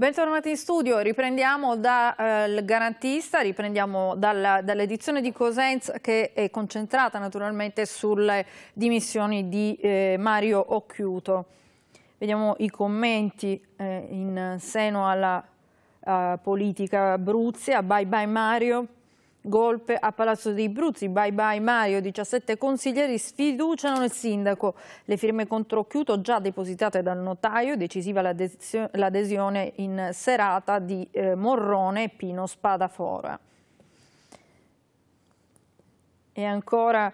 Bentornati in studio, riprendiamo dal eh, garantista, riprendiamo dall'edizione dall di Cosenza che è concentrata naturalmente sulle dimissioni di eh, Mario Occhiuto. Vediamo i commenti eh, in seno alla politica Bruzia, bye bye Mario. Golpe a Palazzo dei Bruzzi, bye bye Mario, 17 consiglieri sfiduciano il sindaco. Le firme contro Chiuto già depositate dal notaio, decisiva l'adesione in serata di eh, Morrone e Pino Spadafora. E ancora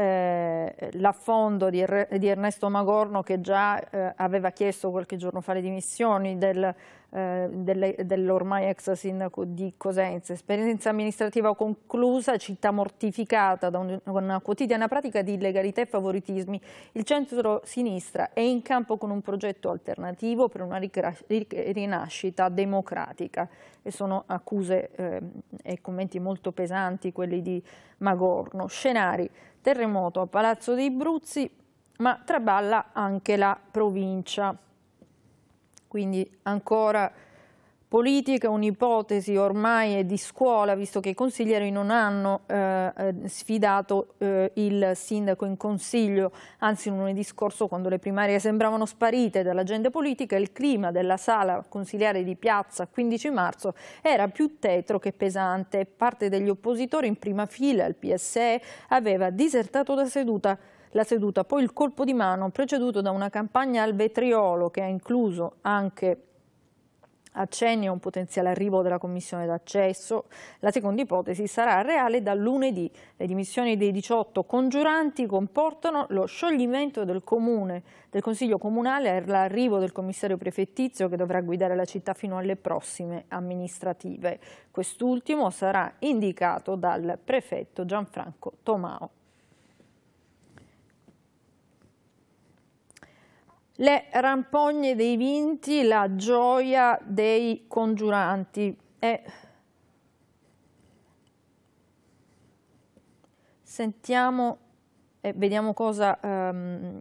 eh, l'affondo di, di, Ernesto Magorno che già eh, aveva chiesto qualche giorno fa le dimissioni del, eh, dell'ormai dell ex sindaco di Cosenza. Esperienza amministrativa conclusa, città mortificata da un, una quotidiana pratica di illegalità e favoritismi. Il centro-sinistra è in campo con un progetto alternativo per una rinascita democratica e sono accuse ehm, e commenti molto pesanti quelli di Magorno. Scenari Terremoto a Palazzo dei Bruzzi, ma traballa anche la provincia. Quindi ancora politica, un'ipotesi ormai di scuola, visto che i consiglieri non hanno eh, eh sfidato eh, il sindaco in consiglio, anzi lunedì scorso quando le primarie sembravano sparite dall'agenda politica, il clima della sala consigliare di piazza 15 marzo era più tetro che pesante. Parte degli oppositori in prima fila, al PSE, aveva disertato da seduta la seduta, poi il colpo di mano preceduto da una campagna al vetriolo che ha incluso anche accenni a un potenziale arrivo della commissione d'accesso. La seconda ipotesi sarà reale da lunedì. Le dimissioni dei 18 congiuranti comportano lo scioglimento del comune, del consiglio comunale e l'arrivo del commissario prefettizio che dovrà guidare la città fino alle prossime amministrative. Quest'ultimo sarà indicato dal prefetto Gianfranco Tomao. le rampogne dei vinti, la gioia dei congiuranti. E sentiamo e vediamo, cosa, um,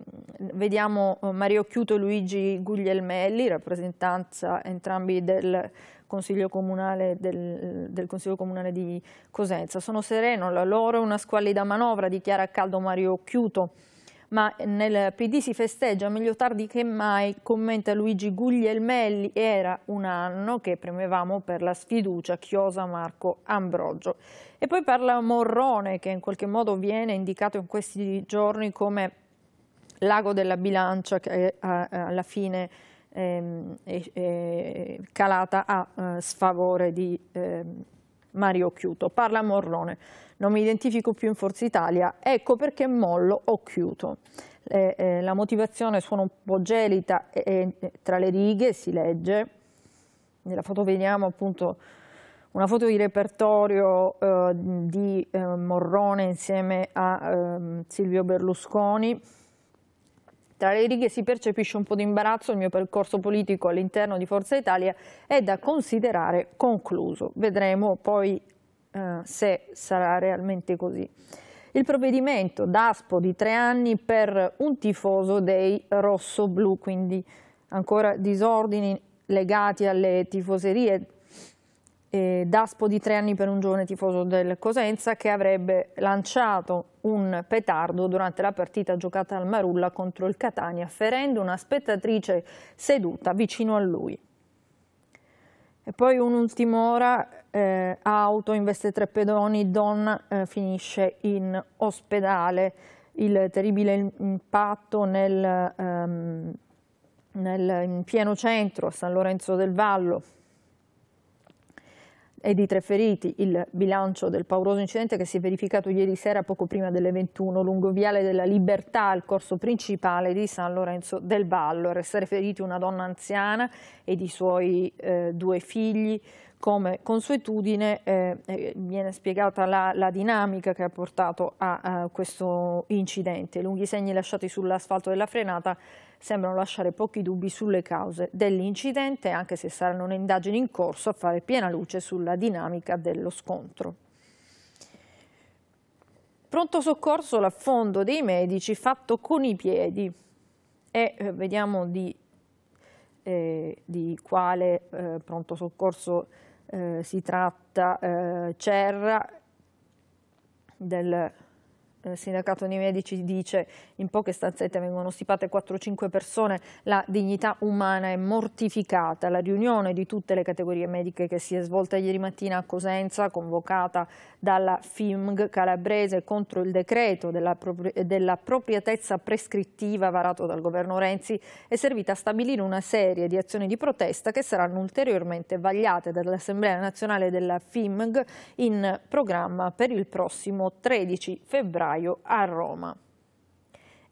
vediamo eh, Mario Chiuto e Luigi Guglielmelli, rappresentanza entrambi del Consiglio Comunale, del, del Consiglio Comunale di Cosenza. Sono sereno, la loro è una squallida manovra, dichiara a caldo Mario Chiuto ma nel PD si festeggia meglio tardi che mai, commenta Luigi Guglielmelli, era un anno che premevamo per la sfiducia Chiosa Marco Ambrogio. E poi parla Morrone che in qualche modo viene indicato in questi giorni come l'ago della bilancia che eh, alla fine ehm, è calata a eh, sfavore di ehm, Mario Chiuto. Parla Morrone non mi identifico più in Forza Italia, ecco perché mollo o chiudo. Eh, eh, la motivazione suona un po' gelita e, e tra le righe si legge, nella foto vediamo appunto una foto di repertorio eh, di eh, Morrone insieme a ehm, Silvio Berlusconi, tra le righe si percepisce un po' di imbarazzo, il mio percorso politico all'interno di Forza Italia è da considerare concluso. Vedremo poi eh, se sarà realmente così. Il provvedimento d'aspo di tre anni per un tifoso dei rosso-blu, quindi ancora disordini legati alle tifoserie eh, Daspo di tre anni per un giovane tifoso del Cosenza che avrebbe lanciato un petardo durante la partita giocata al Marulla contro il Catania, ferendo una spettatrice seduta vicino a lui. E poi un'ultima ora, eh, auto investe tre pedoni, donna eh, finisce in ospedale. Il terribile impatto nel, ehm, nel, in pieno centro, a San Lorenzo del Vallo, e di tre feriti il bilancio del pauroso incidente che si è verificato ieri sera poco prima delle 21 lungo Viale della Libertà al corso principale di San Lorenzo del Vallo. A restare feriti una donna anziana ed i suoi eh, due figli. Come consuetudine eh, eh, viene spiegata la, la, dinamica che ha portato a, a questo incidente. Lunghi segni lasciati sull'asfalto della frenata sembrano lasciare pochi dubbi sulle cause dell'incidente, anche se saranno le indagini in corso a fare piena luce sulla dinamica dello scontro. Pronto soccorso l'affondo dei medici fatto con i piedi e eh, vediamo di, eh, di quale eh, pronto soccorso eh, si tratta. Eh, Cerra del il sindacato dei medici dice in poche stanzette vengono stipate 4-5 persone, la dignità umana è mortificata. La riunione di tutte le categorie mediche che si è svolta ieri mattina a Cosenza, convocata dalla FIMG calabrese contro il decreto dell'appropriatezza della prescrittiva varato dal governo Renzi, è servita a stabilire una serie di azioni di protesta che saranno ulteriormente vagliate dall'Assemblea nazionale della FIMG in programma per il prossimo 13 febbraio febbraio a Roma.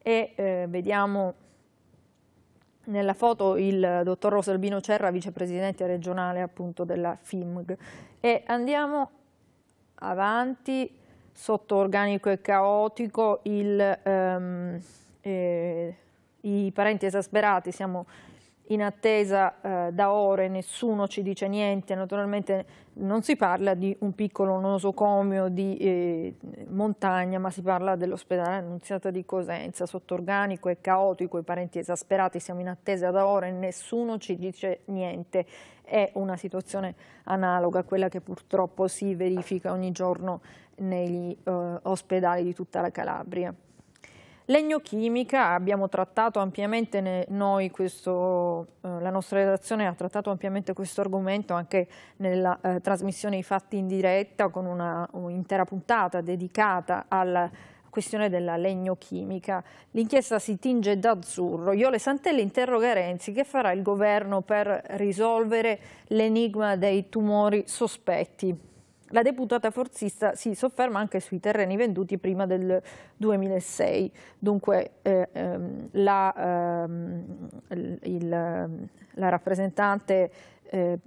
E eh, vediamo nella foto il dottor Rosalbino Cerra, vicepresidente regionale appunto della FIMG. E andiamo avanti, sotto organico e caotico, il, ehm, eh, i parenti esasperati, siamo in attesa eh, da ore, nessuno ci dice niente, naturalmente non si parla di un piccolo nosocomio di eh, montagna, ma si parla dell'ospedale annunziata di Cosenza, sotto organico e caotico, i parenti esasperati, siamo in attesa da ore, nessuno ci dice niente. È una situazione analoga a quella che purtroppo si verifica ogni giorno negli eh, ospedali di tutta la Calabria. Legnochimica, abbiamo trattato ampiamente noi questo, eh, la nostra redazione ha trattato ampiamente questo argomento anche nella eh, trasmissione I fatti in diretta con un'intera un puntata dedicata alla questione della legnochimica. L'inchiesta si tinge d'azzurro. Iole Santelli interroga Renzi che farà il governo per risolvere l'enigma dei tumori sospetti. La deputata forzista si sofferma anche sui terreni venduti prima del 2006, dunque eh, ehm, la, ehm, il, la, rappresentante eh,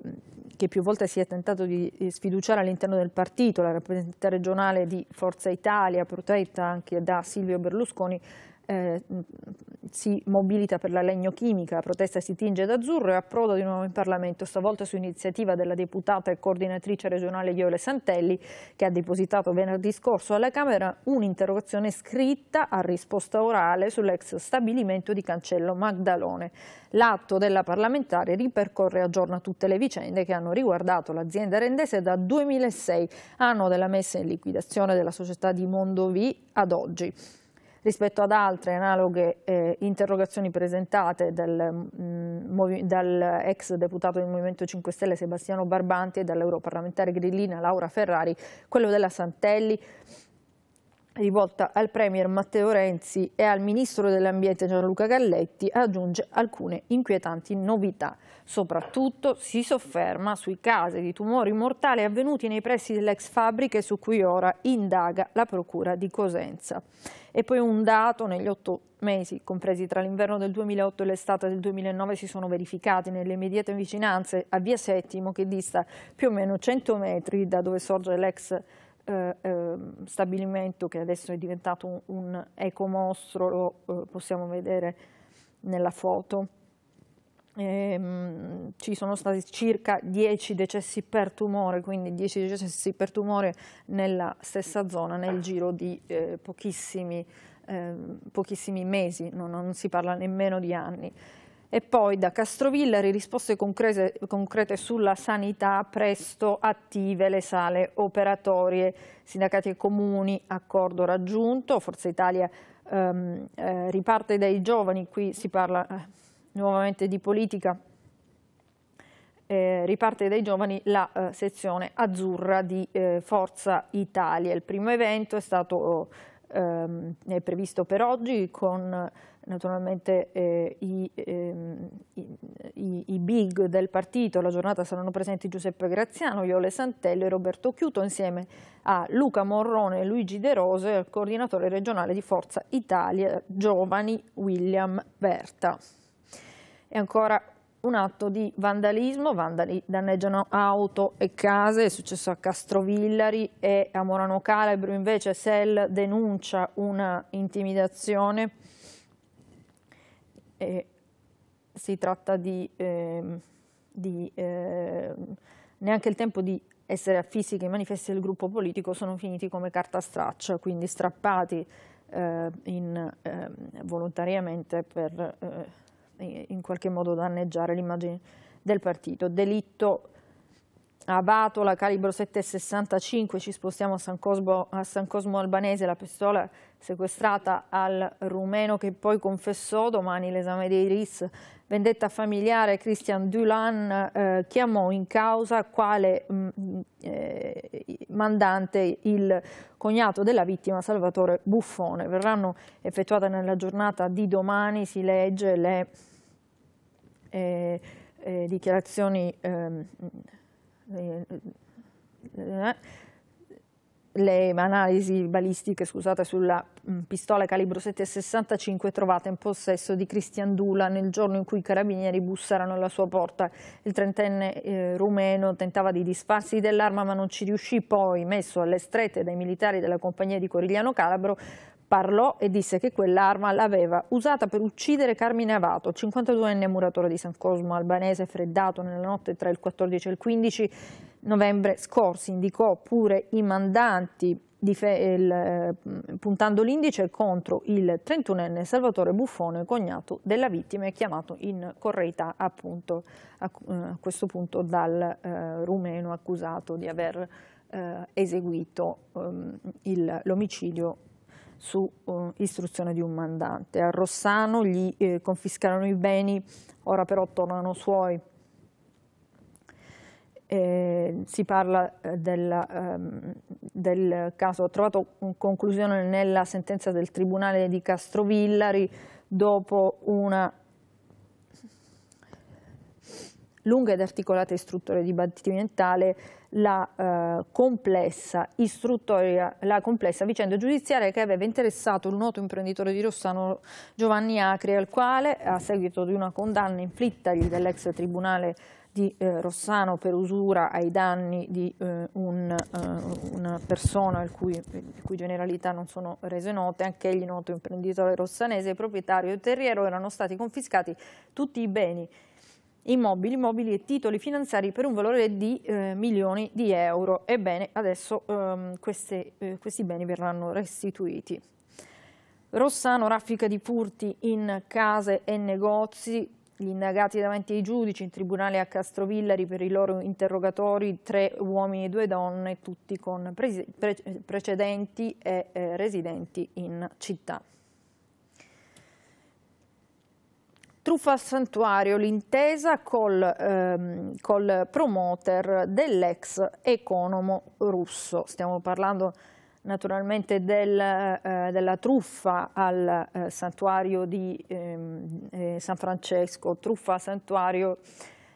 che più volte si è tentato di sfiduciare all'interno del partito, la rappresentante regionale di Forza Italia, protetta anche da Silvio Berlusconi, eh, mm, si mobilita per la legnochimica, la protesta si tinge d'azzurro e approda di nuovo in Parlamento, stavolta su iniziativa della deputata e coordinatrice regionale Iole Santelli, che ha depositato venerdì scorso alla Camera un'interrogazione scritta a risposta orale sull'ex stabilimento di Cancello Magdalone. L'atto della parlamentare ripercorre e aggiorna tutte le vicende che hanno riguardato l'azienda rendese da 2006, anno della messa in liquidazione della società di Mondovì, ad oggi rispetto ad altre analoghe eh, interrogazioni presentate dal, mh, mm, dal, ex deputato del Movimento 5 Stelle Sebastiano Barbanti e dall'europarlamentare grillina Laura Ferrari, quello della Santelli rivolta al Premier Matteo Renzi e al Ministro dell'Ambiente Gianluca Galletti aggiunge alcune inquietanti novità. Soprattutto si sofferma sui casi di tumori mortali avvenuti nei pressi dell'ex fabbriche su cui ora indaga la Procura di Cosenza. E poi un dato, negli otto mesi, compresi tra l'inverno del 2008 e l'estate del 2009, si sono verificati nelle immediate vicinanze a Via Settimo, che dista più o meno 100 metri da dove sorge l'ex fabbrica, eh, ehm, stabilimento che adesso è diventato un, un ecomostro, lo eh, possiamo vedere nella foto. E, ehm, ci sono stati circa 10 decessi per tumore, quindi 10 decessi per tumore nella stessa zona nel giro di eh, pochissimi, ehm, pochissimi, mesi, non, non si parla nemmeno di anni. E poi da Castrovilla, risposte concrete, concrete, sulla sanità, presto attive le sale operatorie, sindacati e comuni, accordo raggiunto, Forza Italia ehm, eh, riparte dai giovani, qui si parla eh, nuovamente di politica, eh, riparte dai giovani la eh, sezione azzurra di eh, Forza Italia. Il primo evento è stato... Oh, ehm, è previsto per oggi con naturalmente eh, i, ehm, i, i, i, big del partito, la giornata saranno presenti Giuseppe Graziano, Iole Santello e Roberto Chiuto insieme a Luca Morrone e Luigi De Rose, il coordinatore regionale di Forza Italia Giovani William Berta. E ancora un atto di vandalismo, vandali, danneggiano auto e case, è successo a Castrovillari e a Morano Calabro invece Sell denuncia una intimidazione, e si tratta di, eh, di eh, neanche il tempo di essere affissi che i manifesti del gruppo politico sono finiti come carta straccia, quindi strappati eh, in, ehm, volontariamente per eh, in qualche modo danneggiare l'immagine del partito. Delitto Abatola calibro 7,65, ci spostiamo a San, Cosmo, a San Cosmo Albanese, la pistola sequestrata al rumeno che poi confessò domani l'esame dei RIS. Vendetta familiare, Christian Dulan eh, chiamò in causa quale mh, mm, eh, mandante il cognato della vittima Salvatore Buffone. Verranno effettuate nella giornata di domani, si legge, le eh, eh dichiarazioni ehm, eh, le analisi balistiche scusate, sulla mm, pistola calibro 7,65 trovata in possesso di Cristian Dula nel giorno in cui i carabinieri bussarono alla sua porta. Il trentenne eh, rumeno tentava di disfarsi dell'arma ma non ci riuscì poi, messo alle strette dai militari della compagnia di Corigliano Calabro, parlò e disse che quell'arma l'aveva usata per uccidere Carmine Avato, 52enne muratore di San Cosmo albanese freddato nella notte tra il 14 e il 15 novembre scorsi. Indicò pure i mandanti il, eh, puntando l'indice contro il 31enne Salvatore Buffone, cognato della vittima e chiamato in correità appunto a, eh, a questo punto dal eh, rumeno accusato di aver eh, eseguito um, l'omicidio su uh, istruzione di un mandante. A Rossano gli eh, confiscarono i beni, ora però tornano suoi. Eh, si parla eh, del, ehm, del, caso, ho trovato conclusione nella sentenza del Tribunale di Castrovillari dopo una lunga ed articolata istruttoria dibattimentale la eh, complessa istruttoria, la complessa vicenda giudiziaria che aveva interessato il noto imprenditore di Rossano Giovanni Acri, al quale, a seguito di una condanna inflittagli dall'ex tribunale di eh, Rossano per usura ai danni di eh, un, eh, una persona il cui, il cui, generalità non sono rese note, anche egli noto imprenditore rossanese, proprietario e terriero, erano stati confiscati tutti i beni immobili, mobili e titoli finanziari per un valore di eh, milioni di euro. Ebbene, adesso ehm, queste, eh, questi beni verranno restituiti. Rossano raffica di furti in case e negozi, gli indagati davanti ai giudici in tribunale a Castrovillari per i loro interrogatori, tre uomini e due donne, tutti con pre precedenti e eh, residenti in città. truffa al santuario, l'intesa col, ehm, col promoter dell'ex economo russo. Stiamo parlando naturalmente del, eh, della truffa al eh, santuario di ehm, eh, San Francesco, truffa al santuario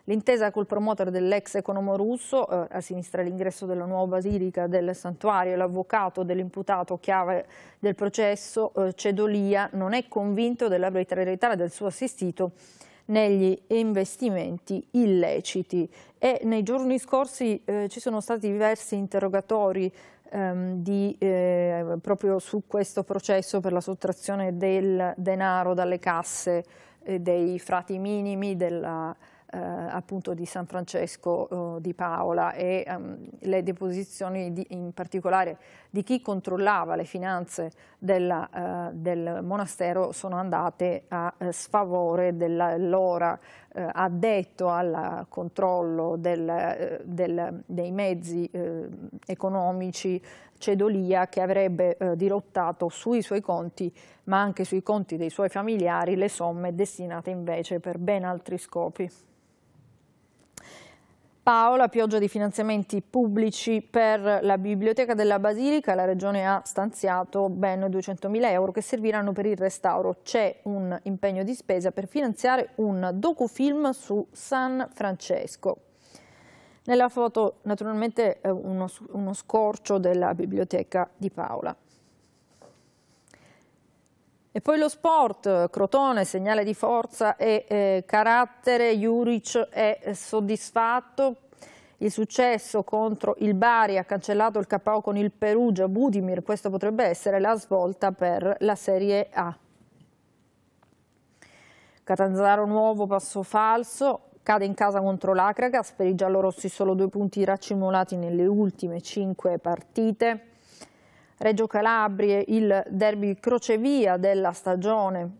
L'intesa col promotore dell'ex economo russo, eh, a sinistra l'ingresso della nuova basilica del santuario, l'avvocato dell'imputato chiave del processo, eh, Cedolia, non è convinto dell'arbitrarietà del suo assistito negli investimenti illeciti e nei giorni scorsi eh, ci sono stati diversi interrogatori ehm, di, eh, proprio su questo processo per la sottrazione del denaro dalle casse eh, dei frati minimi della eh, appunto di San Francesco eh, di Paola e um, le deposizioni di, in particolare di chi controllava le finanze della, eh, del monastero sono andate a sfavore dell'ora addetto al controllo del, del, dei mezzi economici Cedolia che avrebbe eh, dirottato sui suoi conti ma anche sui conti dei suoi familiari le somme destinate invece per ben altri scopi. Paola, pioggia di finanziamenti pubblici per la Biblioteca della Basilica, la Regione ha stanziato ben 200.000 euro che serviranno per il restauro. C'è un impegno di spesa per finanziare un docufilm su San Francesco. Nella foto naturalmente eh, uno, uno scorcio della Biblioteca di Paola. E poi lo sport, Crotone, segnale di forza e eh, carattere, Juric è soddisfatto, il successo contro il Bari ha cancellato il KO con il Perugia, Budimir, questa potrebbe essere la svolta per la Serie A. Catanzaro nuovo, passo falso, cade in casa contro l'Acragas, per i giallorossi solo due punti raccimolati nelle ultime cinque partite. Reggio Calabria, il derby crocevia della stagione,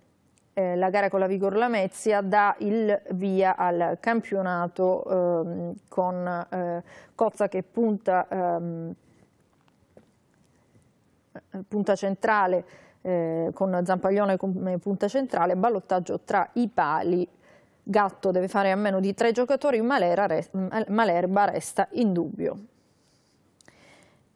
eh, la gara con la Vigor Lamezia dà il via al campionato ehm, con eh, Cozza che punta, ehm, eh, punta centrale eh, con Zampaglione come punta centrale, ballottaggio tra i pali Gatto deve fare a meno di tre giocatori, Malera, Malerba resta in dubbio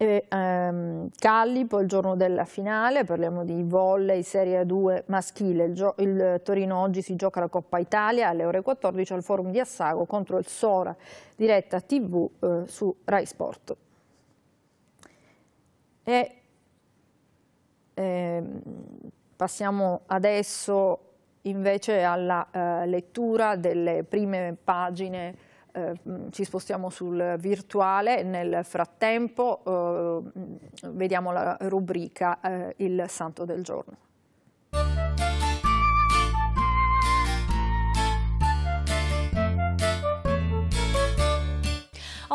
e ehm, Callipo il giorno della finale, parliamo di volley Serie 2 maschile, il, il, Torino oggi si gioca la Coppa Italia alle ore 14 al forum di Assago contro il Sora, diretta tv eh, su Rai Sport. E, ehm, passiamo adesso invece alla eh, lettura delle prime pagine eh, ci spostiamo sul virtuale, nel frattempo eh, vediamo la rubrica eh, Il Santo del Giorno.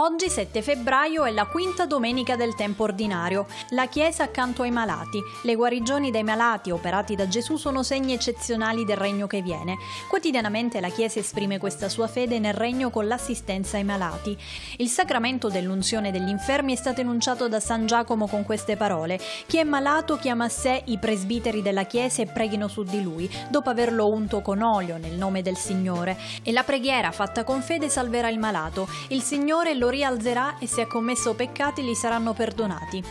Oggi 7 febbraio è la quinta domenica del tempo ordinario, la Chiesa accanto ai malati. Le guarigioni dei malati operati da Gesù sono segni eccezionali del regno che viene. Quotidianamente la Chiesa esprime questa sua fede nel regno con l'assistenza ai malati. Il sacramento dell'unzione degli infermi è stato enunciato da San Giacomo con queste parole: Chi è malato chiama a sé i presbiteri della Chiesa e preghino su di lui, dopo averlo unto con olio nel nome del Signore. E la preghiera fatta con fede salverà il malato. Il Signore lo rialzerà e se ha commesso peccati gli saranno perdonati.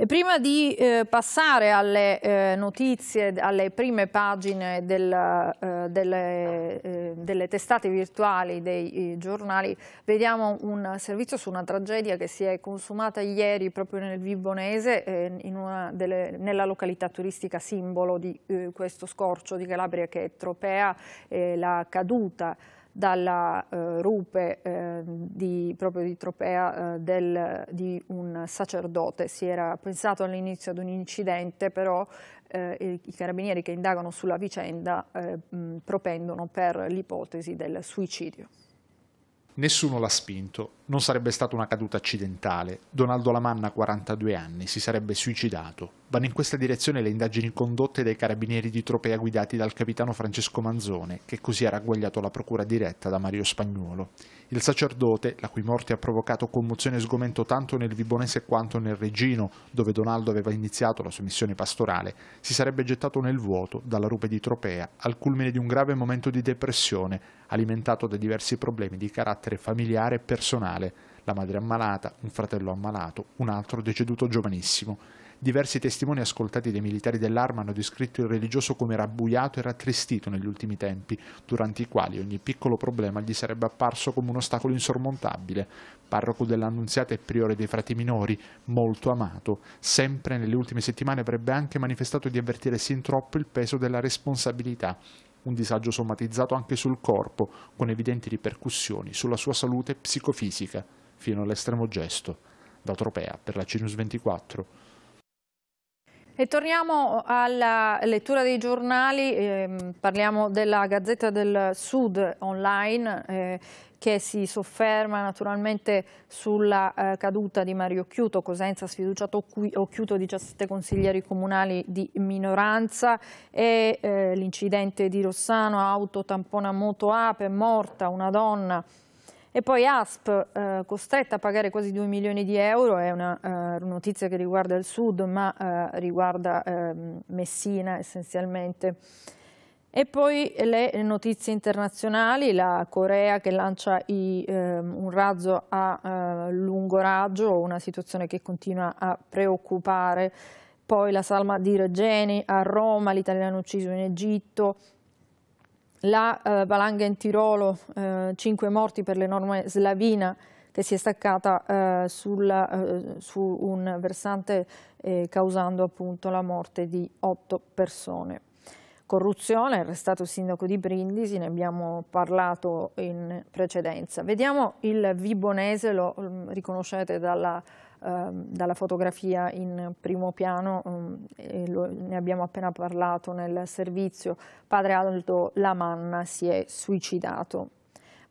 E prima di eh, passare alle eh, notizie, alle prime pagine del, eh, delle, eh, delle, testate virtuali dei giornali, vediamo un servizio su una tragedia che si è consumata ieri proprio nel Vibonese, eh, delle, nella località turistica simbolo di eh, questo scorcio di Calabria che è Tropea, la caduta dalla eh, rupe eh, di, proprio di Tropea eh, del, di un sacerdote. Si era pensato all'inizio ad un incidente, però eh, i carabinieri che indagano sulla vicenda eh, mh, propendono per l'ipotesi del suicidio. Nessuno l'ha spinto, non sarebbe stata una caduta accidentale. Donaldo Lamanna, 42 anni, si sarebbe suicidato Vanno in questa direzione le indagini condotte dai carabinieri di Tropea guidati dal capitano Francesco Manzone, che così ha ragguagliato la procura diretta da Mario Spagnuolo. Il sacerdote, la cui morte ha provocato commozione e sgomento tanto nel Vibonese quanto nel Regino, dove Donaldo aveva iniziato la sua missione pastorale, si sarebbe gettato nel vuoto dalla rupe di Tropea, al culmine di un grave momento di depressione, alimentato da diversi problemi di carattere familiare e personale la madre ammalata, un fratello ammalato, un altro deceduto giovanissimo. Diversi testimoni ascoltati dai militari dell'arma hanno descritto il religioso come rabbuiato e rattristito negli ultimi tempi, durante i quali ogni piccolo problema gli sarebbe apparso come un ostacolo insormontabile. Parroco dell'Annunziata e priore dei frati minori, molto amato, sempre nelle ultime settimane avrebbe anche manifestato di avvertire sin troppo il peso della responsabilità un disagio somatizzato anche sul corpo, con evidenti ripercussioni sulla sua salute psicofisica, fino all'estremo gesto. Da Tropea per la Cinus 24. E torniamo alla lettura dei giornali, eh, parliamo della Gazzetta del Sud online eh, che si sofferma naturalmente sulla eh, caduta di Mario Occhiuto, Cosenza sfiduciato Occhiuto 17 consiglieri comunali di minoranza e eh, l'incidente di Rossano, auto tampona moto ape, morta una donna e poi ASP, eh, costretta a pagare quasi 2 milioni di euro, è una eh, notizia che riguarda il sud, ma eh, riguarda ehm, Messina essenzialmente. E poi le notizie internazionali, la Corea che lancia i, ehm, un razzo a eh, lungo raggio, una situazione che continua a preoccupare. Poi la salma di Regeni a Roma, l'italiano ucciso in Egitto, la eh, valanga in Tirolo, eh, 5 morti per l'enorme slavina che si è staccata eh, sulla, eh, su un versante eh, causando appunto la morte di 8 persone. Corruzione, arrestato il sindaco di Brindisi, ne abbiamo parlato in precedenza. Vediamo il Vibonese, lo mm, riconoscete dalla Ehm, dalla fotografia in primo piano, ehm, lo, ne abbiamo appena parlato nel servizio, padre Aldo Lamanna si è suicidato.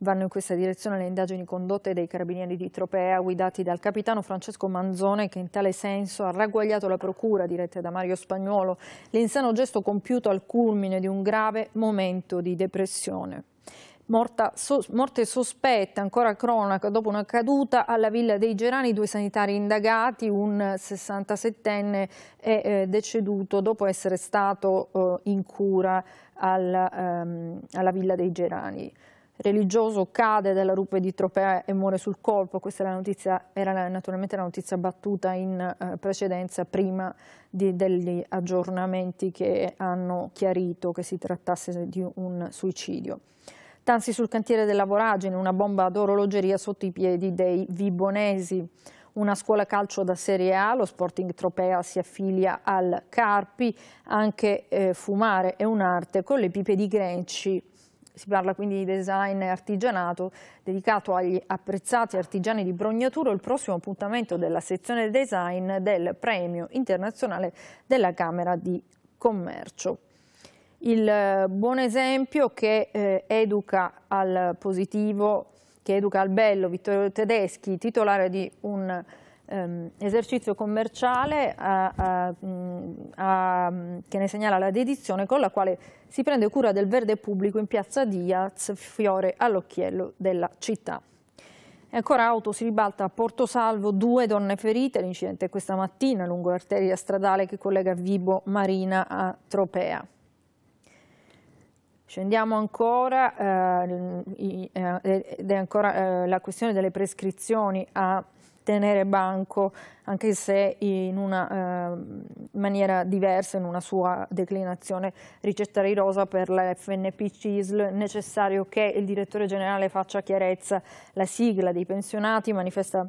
Vanno in questa direzione le indagini condotte dai carabinieri di Tropea guidati dal capitano Francesco Manzone che in tale senso ha ragguagliato la procura diretta da Mario Spagnuolo, l'insano gesto compiuto al culmine di un grave momento di depressione. Morta, so, morte sospetta, ancora cronaca, dopo una caduta alla Villa dei Gerani, due sanitari indagati, un 67enne è eh, deceduto dopo essere stato eh, in cura al, ehm, alla Villa dei Gerani religioso cade dalla rupe di Tropea e muore sul colpo. Questa la notizia, era naturalmente la notizia battuta in eh, precedenza, prima di, degli aggiornamenti che hanno chiarito che si trattasse di un suicidio. Tanzi sul cantiere della Voragine, una bomba d'orologeria sotto i piedi dei vibonesi. Una scuola calcio da Serie A, lo Sporting Tropea si affilia al Carpi, anche eh, fumare è un'arte con le pipe di Grenci. Si parla quindi di design e artigianato dedicato agli apprezzati artigiani di Brognaturo, il prossimo appuntamento della sezione design del Premio Internazionale della Camera di Commercio il eh, buon esempio che eh, educa al positivo, che educa al bello, Vittorio Tedeschi, titolare di un ehm, esercizio commerciale a, a, mm, a, mm, che ne segnala la dedizione con la quale si prende cura del verde pubblico in piazza Diaz, fiore all'occhiello della città. E ancora auto si ribalta a Porto Salvo, due donne ferite, l'incidente questa mattina lungo l'arteria stradale che collega Vibo Marina a Tropea. Scendiamo ancora, eh, eh, ed è ancora eh, la questione delle prescrizioni a tenere banco, anche se in una eh, maniera diversa, in una sua declinazione ricettare rosa per la FNP CISL, necessario che il direttore generale faccia chiarezza la sigla dei pensionati, manifesta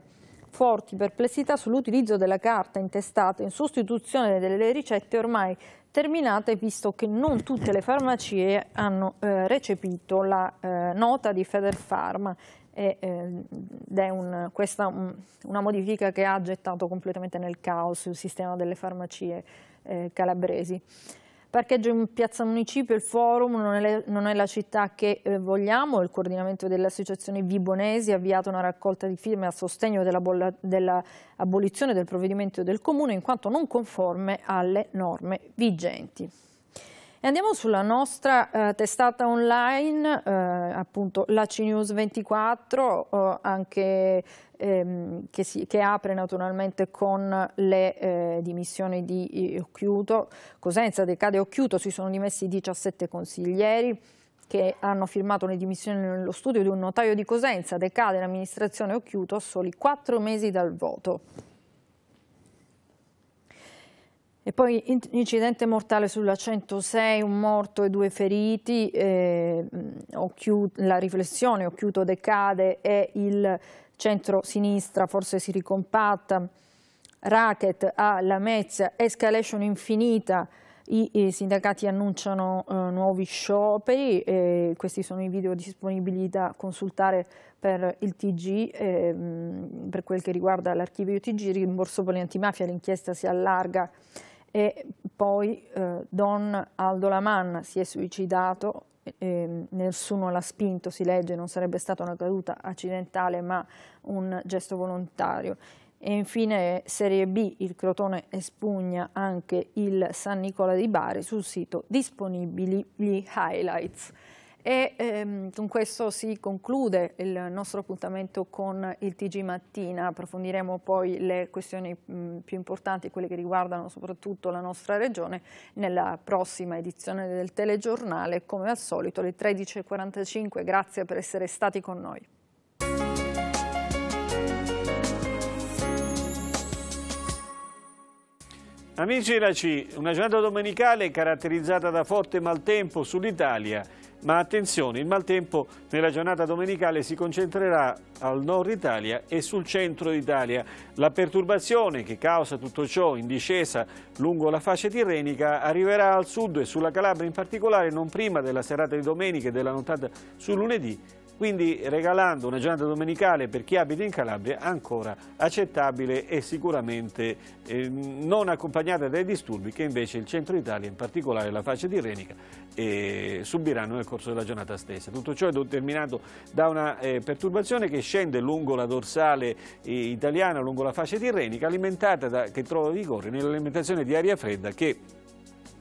forti perplessità sull'utilizzo della carta intestata in sostituzione delle ricette ormai terminate visto che non tutte le farmacie hanno eh, recepito la eh, nota di Federpharma eh, ed è un, questa un, una modifica che ha gettato completamente nel caos il sistema delle farmacie eh, calabresi. Parcheggio in Piazza Municipio, il forum non è, le, non è la città che eh, vogliamo, il coordinamento delle associazioni Vibonesi ha avviato una raccolta di firme a sostegno dell'abolizione dell del provvedimento del Comune in quanto non conforme alle norme vigenti. E andiamo sulla nostra eh, testata online, eh, appunto la CNews 24, eh, anche, ehm, che, si, che, apre naturalmente con le eh, dimissioni di eh, Occhiuto. Cosenza decade Occhiuto, si sono dimessi 17 consiglieri che hanno firmato le dimissioni nello studio di un notaio di Cosenza, decade l'amministrazione Occhiuto a soli 4 mesi dal voto. E poi incidente mortale sulla 106, un morto e due feriti, eh, la riflessione, Occhiuto decade e il centro-sinistra forse si ricompatta, racket a Lamezia, escalation infinita, i, i sindacati annunciano eh, nuovi scioperi, eh, questi sono i video disponibili da consultare per il TG, eh, per quel che riguarda l'archivio TG, rimborso per antimafia, l'inchiesta si allarga e poi eh, Don Aldo Laman si è suicidato, eh, nessuno l'ha spinto, si legge, non sarebbe stata una caduta accidentale ma un gesto volontario. E infine Serie B, il Crotone espugna anche il San Nicola di Bari sul sito disponibili gli highlights. E ehm, con questo si conclude il nostro appuntamento con il TG Mattina, approfondiremo poi le questioni mh, più importanti, quelle che riguardano soprattutto la nostra regione, nella prossima edizione del telegiornale, come al solito alle 13.45. Grazie per essere stati con noi. Amici Raci, una giornata domenicale caratterizzata da forte maltempo sull'Italia ma attenzione, il maltempo nella giornata domenicale si concentrerà al nord Italia e sul centro Italia. La perturbazione che causa tutto ciò in discesa lungo la fascia tirrenica arriverà al sud e sulla Calabria in particolare non prima della serata di domenica e della nottata su lunedì quindi regalando una giornata domenicale per chi abita in Calabria ancora accettabile e sicuramente eh, non accompagnata dai disturbi che invece il centro Italia, in particolare la fascia di Renica, eh, subiranno nel corso della giornata stessa. Tutto ciò è determinato da una eh, perturbazione che scende lungo la dorsale eh, italiana, lungo la fascia di Renica, alimentata da, che trova vigore nell'alimentazione di aria fredda che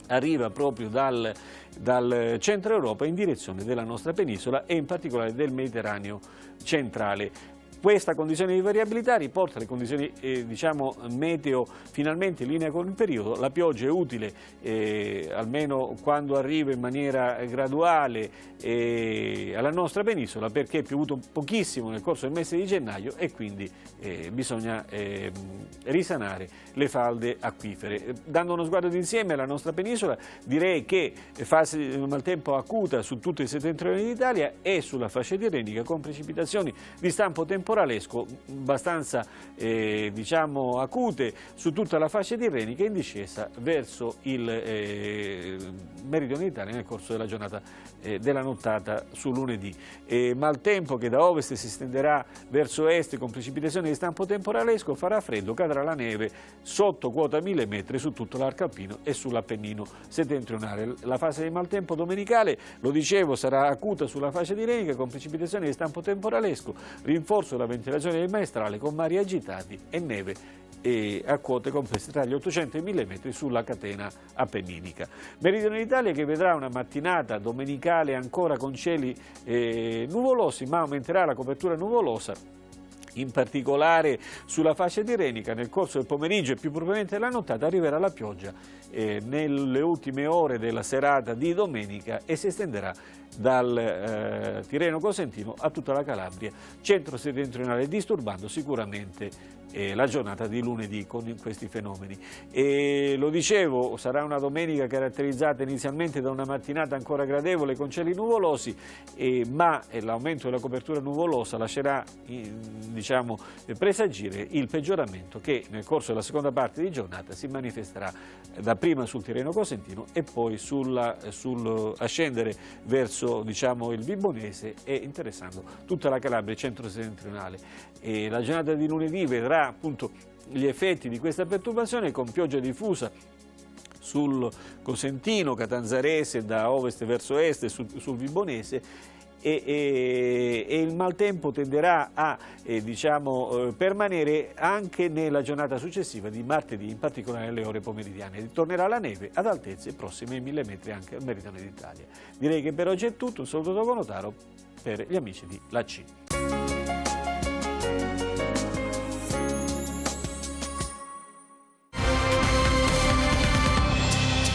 arriva proprio dal, dal centro Europa in direzione della nostra penisola e in particolare del Mediterraneo centrale. Questa condizione di variabilità riporta le condizioni eh, diciamo, meteo finalmente in linea con il periodo, la pioggia è utile eh, almeno quando arriva in maniera graduale eh, alla nostra penisola perché è piovuto pochissimo nel corso del mese di gennaio e quindi eh, bisogna ehm, risanare le falde acquifere. Dando uno sguardo d'insieme alla nostra penisola direi che fase di maltempo acuta su tutto il settentrione d'Italia e sulla fascia tirrenica con precipitazioni di stampo temporale temporalesco abbastanza eh, diciamo, acute su tutta la fascia di tirrenica in discesa verso il eh, meridione d'Italia nel corso della giornata eh, della nottata su lunedì. E maltempo che da ovest si estenderà verso est con precipitazioni di stampo temporalesco farà freddo, cadrà la neve sotto quota 1000 metri su tutto l'arco alpino e sull'Appennino settentrionale. La fase di maltempo domenicale, lo dicevo, sarà acuta sulla fascia di Renica con precipitazioni di stampo temporalesco, rinforzo la ventilazione del maestrale con mari agitati e neve e a quote complesse tra gli 800 e i 1000 metri sulla catena appenninica. Meridione d'Italia che vedrà una mattinata domenicale ancora con cieli eh, nuvolosi ma aumenterà la copertura nuvolosa in particolare sulla fascia di Renica nel corso del pomeriggio e più probabilmente della nottata arriverà la pioggia eh, nelle ultime ore della serata di domenica e si estenderà dal eh, Tireno Cosentino a tutta la Calabria centro-settentrionale disturbando sicuramente eh, la giornata di lunedì con questi fenomeni. E, lo dicevo, sarà una domenica caratterizzata inizialmente da una mattinata ancora gradevole con cieli nuvolosi, eh, ma l'aumento della copertura nuvolosa lascerà diciamo, eh, presagire il peggioramento che nel corso della seconda parte di giornata si manifesterà eh, dapprima sul Tirreno Cosentino e poi sulla, eh, sul ascendere verso Abruzzo, diciamo il Vibonese e interessando tutta la Calabria centro-settentrionale. La giornata di lunedì vedrà appunto gli effetti di questa perturbazione con pioggia diffusa sul Cosentino, Catanzarese da ovest verso est, sul, sul Vibonese e, e, e, il maltempo tenderà a eh, diciamo, eh, permanere anche nella giornata successiva di martedì, in particolare nelle ore pomeridiane. Tornerà la neve ad altezze prossime ai mille metri anche al meridione d'Italia. Direi che per oggi è tutto, un saluto da Conotaro per gli amici di La C.